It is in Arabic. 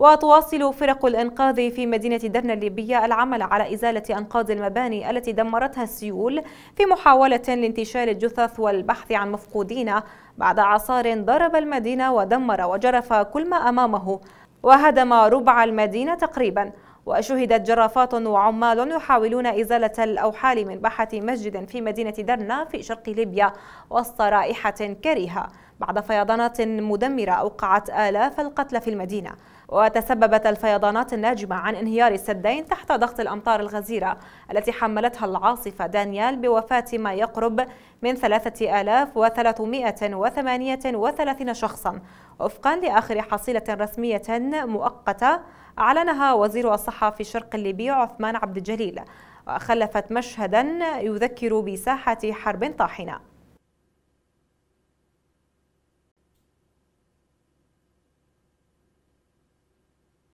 وتواصل فرق الإنقاذ في مدينة درنا الليبية العمل على إزالة أنقاض المباني التي دمرتها السيول في محاولة لانتشال الجثث والبحث عن مفقودين بعد عصار ضرب المدينة ودمر وجرف كل ما أمامه وهدم ربع المدينة تقريباً وشهدت جرافات وعمال يحاولون إزالة الأوحال من باحة مسجد في مدينة درنا في شرق ليبيا وسط رائحة كريهة بعد فيضانات مدمرة أوقعت آلاف القتلى في المدينة وتسببت الفيضانات الناجمة عن انهيار السدين تحت ضغط الأمطار الغزيرة التي حملتها العاصفة دانيال بوفاة ما يقرب من 3338 شخصا وفقا لآخر حصيلة رسمية مؤقتة أعلنها وزير الصحة في الشرق الليبي عثمان عبد الجليل وخلفت مشهدا يذكر بساحة حرب طاحنة